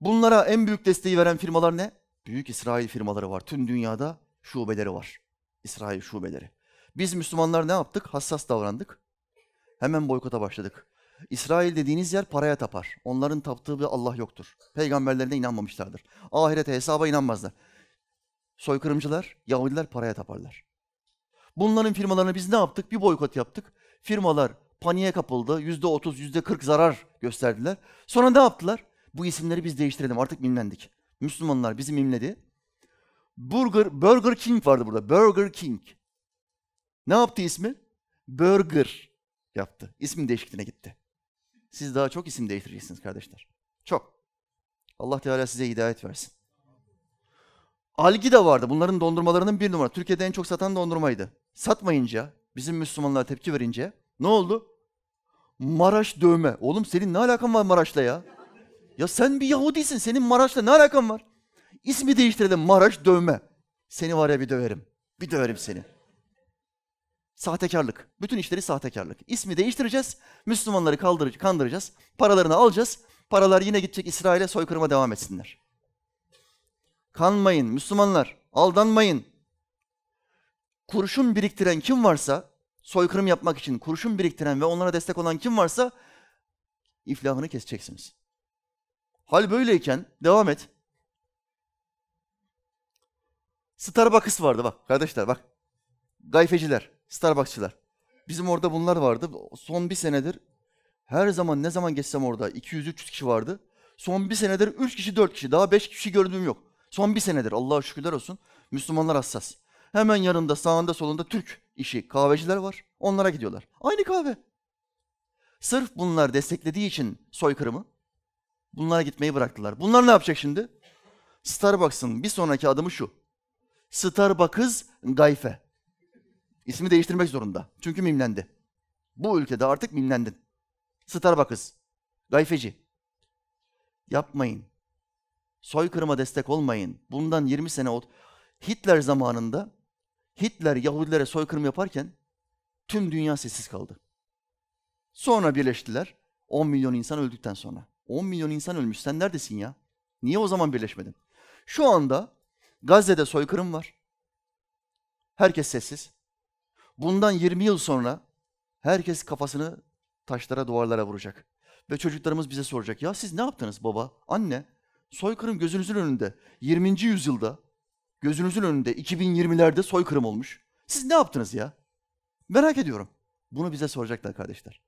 Bunlara en büyük desteği veren firmalar ne? Büyük İsrail firmaları var. Tüm dünyada şubeleri var. İsrail şubeleri. Biz Müslümanlar ne yaptık? Hassas davrandık. Hemen boykota başladık. İsrail dediğiniz yer paraya tapar. Onların taptığı bir Allah yoktur. Peygamberlerine inanmamışlardır. Ahirete, hesaba inanmazlar. Soykırımcılar, Yahudiler paraya taparlar. Bunların firmalarını biz ne yaptık? Bir boykot yaptık. Firmalar paniğe kapıldı. Yüzde otuz, yüzde kırk zarar gösterdiler. Sonra ne yaptılar? Bu isimleri biz değiştirelim. Artık mimlendik. Müslümanlar bizi mimledi. Burger, Burger King vardı burada. Burger King. Ne yaptı ismi? Burger yaptı. İsim değişikliğine gitti. Siz daha çok isim değiştireceksiniz kardeşler. Çok. Allah Teala size hidayet versin. Algi de vardı. Bunların dondurmalarının bir numara. Türkiye'de en çok satan dondurmaydı. Satmayınca, bizim Müslümanlar tepki verince ne oldu? Maraş dövme. Oğlum senin ne alakan var Maraş'la ya? Ya sen bir Yahudisin. Senin Maraş'la ne alakan var? İsmi değiştirelim. Maraş dövme. Seni var ya bir döverim. Bir döverim seni. Sahtekarlık. Bütün işleri sahtekarlık. İsmi değiştireceğiz. Müslümanları kaldır, kandıracağız. Paralarını alacağız. Paralar yine gidecek İsrail'e soykırıma devam etsinler. Kanmayın Müslümanlar. Aldanmayın. Kurşun biriktiren kim varsa, soykırım yapmak için kurşun biriktiren ve onlara destek olan kim varsa iflahını keseceksiniz. Hal böyleyken devam et. Starbucks vardı bak kardeşler bak. Gayfeciler, Starbucksçılar. Bizim orada bunlar vardı. Son bir senedir her zaman ne zaman geçsem orada 200-300 kişi vardı. Son bir senedir 3 kişi 4 kişi daha 5 kişi gördüğüm yok. Son bir senedir Allah'a şükürler olsun Müslümanlar hassas. Hemen yanında sağında solunda Türk işi kahveciler var. Onlara gidiyorlar. Aynı kahve. Sırf bunlar desteklediği için soykırımı Bunlara gitmeyi bıraktılar. Bunlar ne yapacak şimdi? Starbucks'ın bir sonraki adımı şu. Starbucks Gayfe. İsmi değiştirmek zorunda. Çünkü mimlendi. Bu ülkede artık mimlendin. Starbucks. Gayfeci. Yapmayın. Soykırıma destek olmayın. Bundan 20 sene oldu. Hitler zamanında Hitler Yahudilere soykırım yaparken tüm dünya sessiz kaldı. Sonra birleştiler. 10 milyon insan öldükten sonra. 10 milyon insan ölmüş. Sen neredesin ya? Niye o zaman birleşmedin? Şu anda Gazze'de soykırım var. Herkes sessiz. Bundan 20 yıl sonra herkes kafasını taşlara, duvarlara vuracak. Ve çocuklarımız bize soracak. Ya siz ne yaptınız baba, anne? Soykırım gözünüzün önünde. 20. yüzyılda, gözünüzün önünde 2020'lerde soykırım olmuş. Siz ne yaptınız ya? Merak ediyorum. Bunu bize soracaklar kardeşler.